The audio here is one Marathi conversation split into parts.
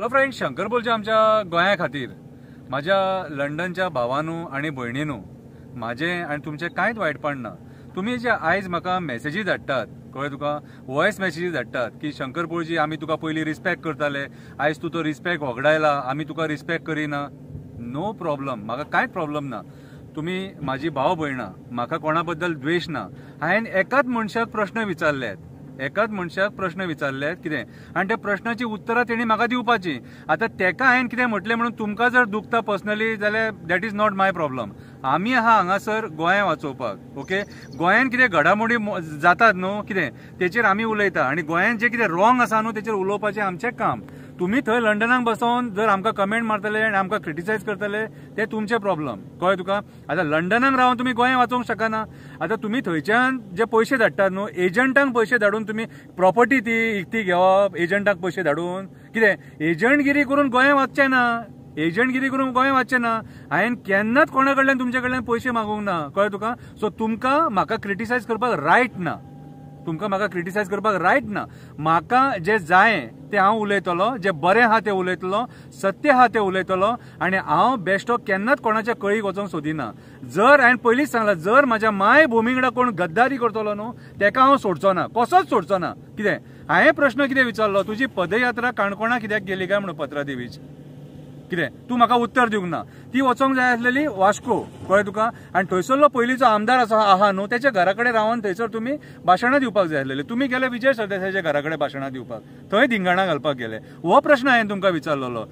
हॅलो फ्रेंड शंकर बोलचे आमच्या गोंया खातीर माझ्या लंडनच्या भावानू आणि भयणीनू माझे आणि तुमचे कांयच वायटपण ना तुम्ही जे आयज म्हाका मेसेजी धाडटात कळ्ळें तुका वॉयस मेसेजी धाडटात की शंकर पोळजी आमी तुका पयलीं रिस्पेक्ट करताले आयज तू तो रिस्पेक्ट वगडायला आमी तुका रिस्पेक्ट करिना नो प्रॉब्लम म्हाका कांयच प्रॉब्लम ना तुमी म्हाजी भाव भयणां म्हाका कोणा बद्दल द्वेष ना हांवें एकाच मनशाक प्रश्न विचारल्यात एकाच मनशाक प्रश्न विचारले किती आणि त्या प्रश्नाची उत्तरं तेणी म्हाका दिवपाची आतां तेका हायन कितें म्हटले म्हणून तुमकां जर दुखता पर्सनली जाल्यार that is not my problem आम्ही आहात हांगासर गोंय वाचोवपाक ओके गोंयांत कितें घडामोडी जातात न्हू कितें तेचेर आमी उलयता आनी गोंयांत जें कितें रॉंग आसा न्हू तेचेर उलोवपाचें आमचें काम तुमी थंय लंडनाक बसोन जर आमकां कमेंट मारतले आनी आमकां क्रिटिसायज करतले ते तुमचे प्रॉब्लम कळ्ळें तुका आतां लंडनाक रावन तुमी गोंय वाचोवंक शकना आतां तुमी थंयच्यान जे पयशे धाडटात न्हू एजंटांक पयशे धाडून तुमी प्रॉपर्टी ती इकती घेवप एजंटाक पयशे धाडून कितें एजंटगिरी करून गोंय वाचचें ना एजंट गिरी करून गोंय वाचचें ना हांवें केन्नाच कोणा कडल्यान तुमच्या कडल्यान पैसे मागोवंक ना कळ्ळें तुका सो तुमकां म्हाका क्रिटिसायज करपाक रायट ना तुमकां म्हाका क्रिटिसायज करपाक रायट ना म्हाका जें जाय तें हांव उलयतलो जें बरें आहा तें उलयतलो सत्य आहा तें उलयतलो आनी हांव बेश्टो केन्नाच कोणाच्या कळीक वचोंक सोदिना जर हांवें पयलींच सांगलां जर म्हाज्या माय भुमी कोण गद्दारी करतलो न्हू तेका हांव सोडचो ना कसोच सोडचो ना कितें हांवें प्रश्न कितें विचारलो तुजी पदयात्रा काणकोणा कित्याक गेली काय म्हणून पत्रा कितें तूं म्हाका उत्तर दिवंक ना ती वचोंक जाय आसलेली वास्को कळ्ळें तुका आनी थंयसरलो पयलींचो आमदार असो आहा न्हू त्याच्या घरा कडेन रावन थंयसर तुमी भाशणां दिवपाक जाय आसलेली तुमी गेले विजय सरदेसायच्या घरा कडेन भाशणां दिवपाक थंय धिंगाणा घालपाक गेले हो प्रश्न हांवें तुमकां विचारलेलो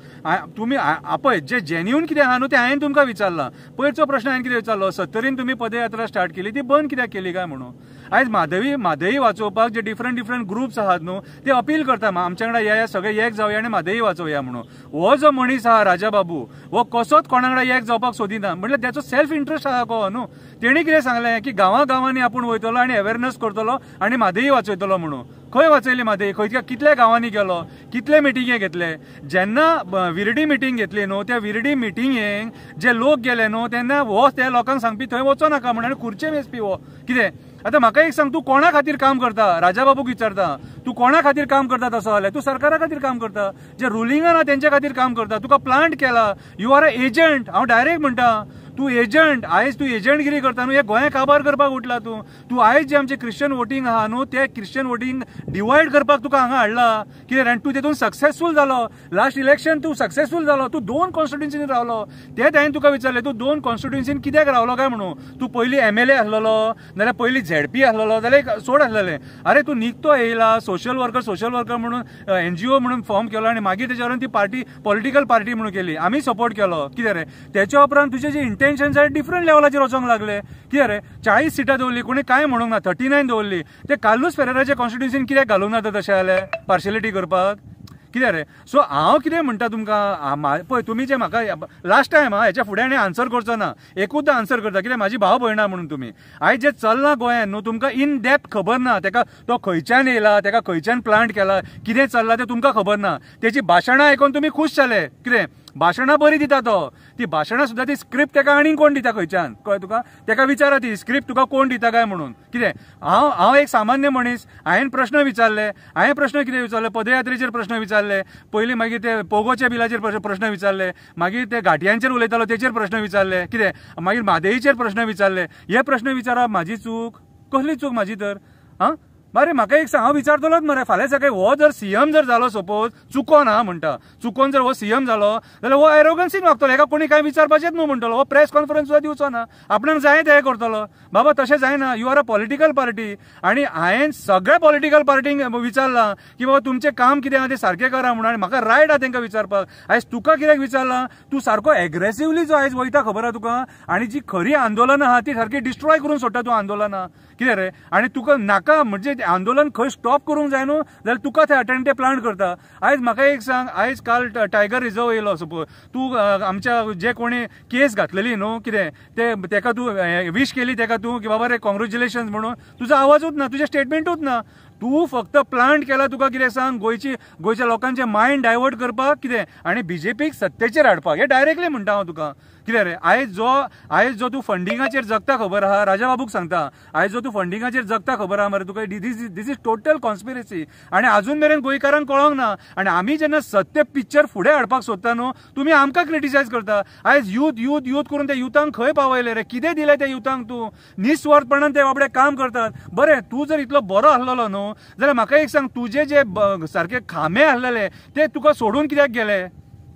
तुमी आपय जे जेन्युन कितें आहा न्हू तें हांवें तुमकां विचारलां पयरचो प्रश्न हांवें कितें विचारलो सत्तरीन तुमी पदयात्रा स्टार्ट केली ती बंद कित्याक केली काय म्हणून आयज म्हादवी म्हादयी वाचोवपाक जे डिफरंट डिफरंट ग्रुप्स आहात न्हू ते अपील करता आमच्या वांगडा या सगळे एक जावया आनी म्हादयी वाचोवया म्हणून हो जो मनीस आहा राजा बाबू हो कसोच कोणा वांगडा एक जावपाक सोदिना म्हणल्यार त्याचो सेल्फ इंट्रस्ट आहा को न्हू तेणी कितें सांगलें की गांवा गांवांनी आपूण वयतलो आनी अवेरनेस करतलो आनी म्हादयी वाचयतलो म्हणून खंय वाचयली म्हादयी खंय कितल्या गांवांनी गेलो कितले मिटींगे घेतले जेन्ना विरडी मिटींग घेतली न्हू त्या विरडी मिटिंगेक जे लोक गेले न्हू तेन्ना हो त्या लोकांक सांगपी थंय वचो नाका म्हणून आनी खुर्चे मेजपी हो कितें आता म्हाका एक सांग तू कोणा खातीर काम करता राजा बाबूक विचारता तू कोणा खातीर काम करता तसं जाल्यार तू सरकारा खातीर काम करता जे रुलिंगान आहा तेंच्या खातीर काम करता तुका प्लांट केला यू आर अ एजंट हांव डायरेक्ट म्हणटा तू एजंट आयज तूं एजंटगिरी करता न्हू हे गोंय काबार करपाक उठला तूं तू आयज जे आमचे क्रिश्चन वोटींग आहा न्हू ते क्रिश्चन वोटींग डिवायड करपाक तुका हांगा हाडला कित्याक तूं तेतून सक्सेसफूल जालो लास्ट इलेक्शन तूं सक्सेसफूल जालो तूं दोन कॉन्स्टिट्युएन्सीन रावलो ते हांवें तुका विचारलें तूं दोन कॉन्स्टिट्युएन्सीन कित्याक रावलो काय म्हणून तूं पयलीं एम एल ए आसलेलो नाजाल्यार पयलीं झेडपी आसलेलो जाल्यार सोड आसलेलें अरे तूं निकतो येयला सोशल वर्कर सोशल वर्कर म्हणून एनजीओ म्हणून फॉर्म केलो आनी मागीर तेच्या वरून ती पार्टी पॉलिटिकल पार्टी म्हणून केली आमी सपोर्ट केलो कितें रे तेच्या उपरांत तुजे जे टेन्शन जाल्यार डिफरंट लेवलाचेर वचोंक लागले कितें रे चाळीस सिटां दवरली कोणी काय म्हणूंक ना थर्टी नायन दवरली ते कालूच फेरेराचे कॉन्स्टिट्युन्सीन कित्याक घालूंक ना तशें जालें पार्शलिटी करपाक कितें रे सो हांव कितें म्हणटा तुमकां पळय तुमी जें म्हाका लास्ट टायम हा हेच्या फुडें आनी आन्सर करचो ना एकूच आन्सर करता कित्याक म्हाजी भाव भयणा म्हणून तुमी आयज जें चल्लां गोंयान न्हू तुमकां इन डेप्थ खबर ना तेका तो खंयच्यान येयला तेका खंयच्यान प्लांट केला कितें चल्लां तें तुमकां खबर ना तेची भाशणां आयकून तुमी खूश जाले कितें भाशणां बरी दिता तो ती भाशणां सुद्दां ती स्क्रिप्ट तेका आनीक कोण दिता खंयच्यान कळ्ळें तुका तेका विचारा ती स्क्रिप्ट तुका कोण दिता काय म्हणून कितें हांव हांव एक सामान्य मनीस हांवें प्रश्न विचारले हांवें प्रश्न कितें विचारले पदयात्रेचेर प्रश्न विचारले पयलीं मागीर ते पोगोच्या बिलाचेर प्रश्न विचारले मागीर ते घाटयांचेर उलयतालो तेचेर प्रश्न विचारले कितें मागीर म्हादेईचेर प्रश्न विचारले हे प्रश्न विचारप म्हाजी चूक कसली चूक म्हाजी तर आं मरे म्हाका एक सांग हांव विचारतलोच मरे फाल्यां सकाळी हो जर सीएम जर जालो सपोज चुकोन हा म्हणटा चुकोन जर हो सीएम जालो जाल्यार हो एरोगन्सीन वागतलो हेका कोणी काय विचारपाचेंच न्हू म्हणटलो हो प्रेस कॉन्फरन्स सुद्दां दिवचो ना आपणाक जाय ते करतलो बाबा तशें जायना you are a political party आनी हांवें सगळ्या पॉलिटिकल पार्टींक विचारलां की बाबा तुमचें काम कितें आहा तें सारकें करा म्हणून आनी म्हाका रायट आसा तेंकां विचारपाक आयज तुका कित्याक विचारलां तूं सारको एग्रेसिव्हली जो आयज वयता खबर आहा तुका आनी जी खरी आंदोलनां आहा ती सारकी डिस्ट्रॉय करून सोडटा तूं आंदोलनां कितें रे आनी तुका नाका म्हणजे आंदोलन खंय स्टॉप करूंक जाय न्हू जाल्यार तुका थंय अटेंटे प्लांट करता आयज म्हाका एक सांग आयज काल टायगर रिजर्व येयलो सपोज तूं आमच्या जे कोणी केस घातलेली न्हू कितें ते तेका तूं विश केली तेका तूं की बाबा रे कॉंग्रेच्युलेशन म्हणून तुजो आवाजूच ना तुजें स्टेटमेंटूच ना तू फक्त प्लांट केला तुका कितें सांग गोंयची गोंयच्या लोकांचे मायंड डायवर्ट करपाक कितें आणि बीजेपीक सत्तेचेर हाडपाक हे डायरेक्टली म्हणटा हांव तुका कितें रे आयज जो आयज जो तूं फंडिंगाचेर जगता खबर आहा राजा बाबूक सांगता आयज जो तूं फंडिंगाचेर जगता खबर आहा मरे तुका दीस दीस इज टोटल कॉन्स्पिरसी आनी आजून मेरेन गोंयकारांक कळोंक ना आनी आमी जेन्ना सत्य पिक्चर फुडें हाडपाक सोदता न्हू तुमी आमकां क्रिटिसायज करता आयज यूथ यूथ यूथ करून त्या युथांक खंय पावयले रे कितें दिलें त्या युथांक तूं निस्वार्थपणान ते बाबडे काम करतात बरें तूं जर इतलो बरो आसलेलो न्हू जाल्यार म्हाका एक सांग तुजे जे सारके खांबे आसलेले ते तुका सोडून कित्याक गेले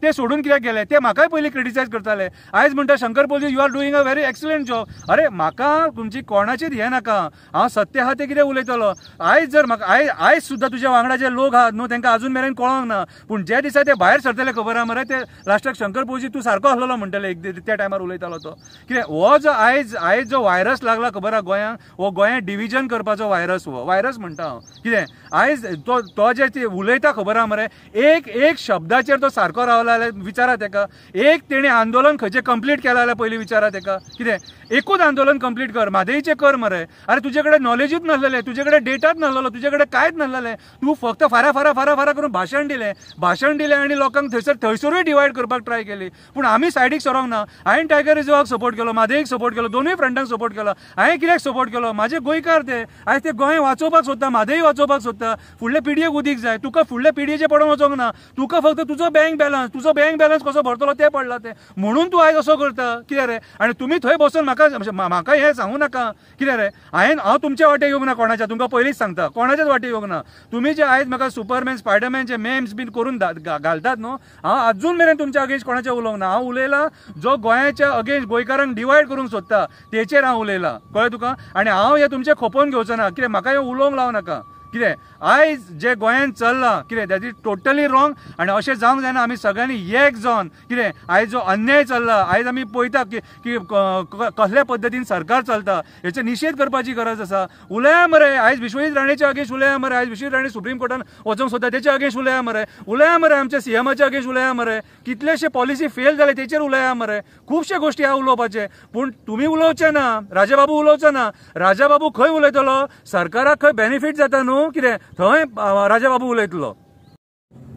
ते सोडून कित्याक गेले ते म्हाकाय पयलीं क्रिटिसायज करताले आयज म्हणटा शंकर पोलजी you are doing a very excellent job अरे म्हाका तुमची कोणाचीच हें नाका हांव सत्य आहा ते कितें उलयतलो आयज जर म्हाका आयज आयज सुद्दां तुज्या वांगडा जे लोक आहात न्हू तांकां अजून मेरेन कळोंक ना पूण जे दिसा ते भायर सरतले खबर आहा मरे ते लास्टाक शंकर पोलजी तूं सारको आसलेलो म्हणटले एक त्या टायमार उलयतालो तो कितें हो जो आयज आयज जो व्हायरस लागला खबर आहा गोंयांक हो गोंयांत डिविजन करपाचो व्हायरस हो व्हायरस म्हणटा हांव कितें आयज तो तो जे उलयता खबर आहा मरे एक एक शब्दाचेर तो सारको रावला विचारा तेका एक तेणे आंदोलन खंयचें कंप्लीट केलां जाल्यार पयलीं विचारा तेका कितें एकूच आंदोलन कंप्लीट कर म्हादयचें कर मरे अरे तुजे कडेन नॉलेजूच नासलेलें तुजे कडेन डेटाच नासलेलो तुजे कडेन कांयच नासलेलें तूं फक्त फारा फारा फारा फारा करून भाशण दिलें भाशण दिलें आनी लोकांक थंयसर थंयसरूय डिवायड करपाक ट्राय केली पूण आमी सायडीक सरोंक ना हांवें टायगर रिझर्वाक सपोर्ट केलो म्हादयेक सपोर्ट केलो दोनूय फ्रंटांक सपोर्ट केलो हांवें कित्याक सपोर्ट केलो माझे गोंयकार ते आयज ते गोंय वाचोवपाक सोदता म्हादय वाचोवपाक सोदता फुडले पिडयेक उदीक जाय तुका फुडले पिडयेचें पडून वचोंक ना तुका फक्त तुजो बँक बॅलन्स तुझं बँक बॅलन्स कसो भरतलो ते पडला ते म्हणून तू आयज असो करता कितें रे आणि तुम्ही थंय बसून म्हाका म्हाका म्हणजे हें सांगू नका कितें रे हांवें हांव तुमच्या वाटे येवंक ना कोणाच्या तुमकां पयलींच सांगता कोणाच्याच वाटे येवंक ना तुमी जे आयज म्हाका सुपरमॅन स्पायडरमॅन जे मेम्स बीन करून घालतात न्हू हांव अजून मेरेन तुमच्या अगेन्स्ट कोणाचे उलोवंक ना हांव उलयलां जो गोंयाच्या अगेन्स्ट गोंयकारांक डिवायड करूंक सोदता तेचेर हांव उलयलां कळ्ळें तुका आनी हांव हें तुमचें खोपोवन घेवचो ना कित्याक म्हाका हें उलोवंक लावं नाका कितें आयज जे गोंयांत चल्लां कितें दॅट इज टोटली रॉंग आनी अशें जावंक जायना आमी सगळ्यांनी एक जावन कितें आयज जो अन्याय चल्ला आयज आमी पळयता की की कसल्या पद्दतीन सरकार चलता हेचो निशेध करपाची गरज आसा उलया मरे आयज विश्वजीत राणेच्या अगेन्स्ट उलया मरे आयज विश्वजीत राणे सुप्रीम कोर्टान वचोंक सोदता तेच्या अगेन्स्ट उलया मरे उलया मरे आमच्या सीएमाच्या अगेन्स्ट उलया मरे कितलेशे पॉलिसी फेल जाले तेचेर उलया मरे खुबशे गोश्टी हा उलोवपाचे पूण तुमी उलोवचे ना राजाबाबू उलोवचो ना राजाबाबू खंय उलयतलो सरकाराक खंय बेनिफीट जाता न्हू न्हू कितें थंय राजा बाबू उलयतलो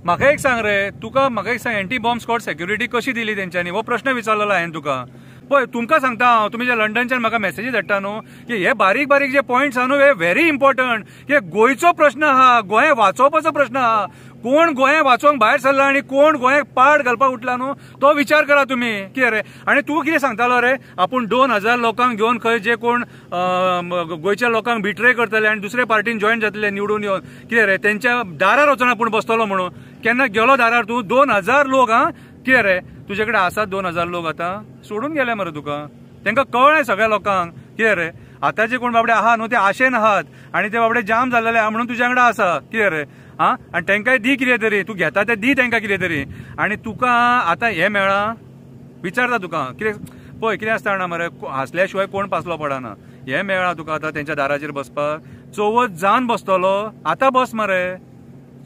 म्हाका एक सांग रे तुका म्हाका एक सांग एंटी बॉम्ब स्कॉट सेक्युरिटी कशी दिली तेंच्यांनी हो प्रश्न विचारलेलो हांवें तुका पण तुमका सांगता हांव तुमी जे लंडनच्यान म्हाका मेसेजी धाडटा न्हू की हे बारीक बारीक जे पॉयंट्स हा न्हू हे व्हेरी इम्पॉर्टंट हे गोंयचो प्रश्न हा गोय वाचोवपाचो प्रश्न हा कोण गोय वाचोंक भायर सरला आणि कोण गोय पाड घालपाक उठला न्हू तो विचार करा तुम्ही की रे आणि तू किती सांगतालो रे आपण दोन हजार लोकांक घेऊन खंय जे कोण गोयच्या लोकांक बिट्रे करतले आणि दुसरे पार्टीन जॉईन जातले निवडून येऊन कितें रे त्यांच्या दारार वचून आपण बसतलो म्हणून केन्ना गेलो दारार तू दोन हजार लोक हा कितें रे तुजे असा आसात दोन हजार लोक आता सोडून गेले मरे तुका त्यांना कळ्ळें सगळ्या लोकांक कितें रे आतांचे कोण बाबडे आहा ते आशेन आहात आणि ते बाबडे जाम झालेले आहा म्हणून तुज्या वांगडा आसा कितें रे आं आणि त्यांना दी कितें तरी तू घेता ते दी त्यांना कितें तरी आणि तुका आता हें मेळा विचारता तुका कितें पळय कितें आसता जाणा मरे हांसल्या शिवाय कोण पासलो पडना हे मेळा तुका आता त्यांच्या दाराचेर बसपाक चवथ जान बसतलो आता बस मरे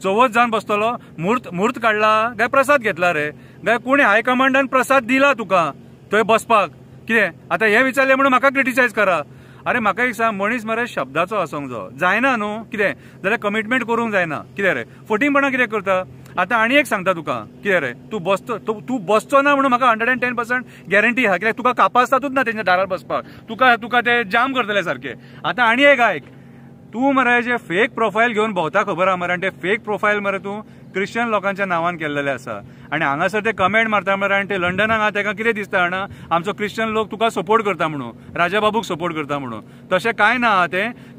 चवथ जावन बसतलो मूर्त मूर्त काढला काय प्रसाद घेतला रे काय कोणी हायकमांडान प्रसाद दिला तुका थंय बसपाक कितें आतां हें विचारलें म्हणून म्हाका क्रिटिसायज करा अरे म्हाका एक सांग मनीस मरे शब्दाचो आसूंक जो जायना न्हू कितें जाल्यार कमिटमेंट करूंक जायना कितें रे फटींगपणां कितें करता आतां आनी एक सांगता तुका कितें रे तूं बसतो तूं बसचो ना म्हणून म्हाका hundred and ten percent guarantee आहा कित्याक तुका कापासतातूच ना तेंच्या दारार बसपाक तुका तुका ते जाम करतले सारके आतां आनी एक आयक तूं मरे जे फेक प्रोफायल घेवन भोंवता खबर आहा मरे आनी ते फेक प्रोफायल मरे तूं क्रिश्चन लोकांच्या नावान केलेले आसा आणि हांगासर ते कमेंट मारता आणि ते लंडनाक आहा ताका कितें दिसता जाणा आमचो क्रिश्चन लोक तुका सपोर्ट करता म्हणून राजाबाबूक सपोर्ट करता म्हणून तसे काय ना आहा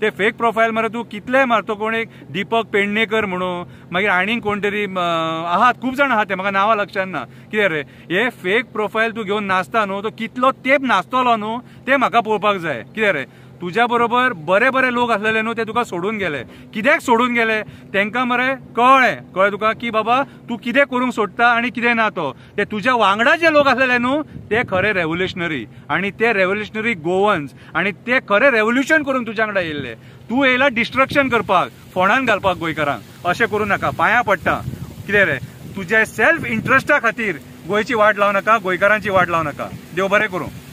ते फेक प्रोफाईल मरे तू कितले मारतो कोण एक दीपक पेडणेकर म्हणून मागीर आनीक कोण तरी आहात खूप जाण आहात ते म्हाका नांवां लक्षांत ना किती रे हे फेक प्रोफाईल तू घेऊन नाचता न्हू तो कितलो तेंप नाचतलो न्हू ते म्हाका पळोवपाक जाय कितें रे तुझ्या बरोबर बरे बरे लोक असलेले न्हू ते तुका सोडून गेले कित्याक सोडून गेले तेंका मरे कळ्ळें कळ्ळें तुका की बाबा तू कितें करूंक सोडटा आनी कितें ना तो ते तुज्या वांगडा जे लोक आसलेले न्हू ते खरे रेव्होल्युशनरी आनी ते रेव्होल्युशनरी गोवन्स आनी ते खरे रेव्होल्युशन करून तुज्या वांगडा तू तूं येयला डिस्ट्रक्शन करपाक फोंडान घालपाक गोंयकारांक अशें करूं नाका पांयां पडटा कितें रे तुझ्या सेल्फ इंट्रस्टा खातीर गोंयची वाट लावं नका गोंयकारांची वाट लावू नाका देव बरें करूं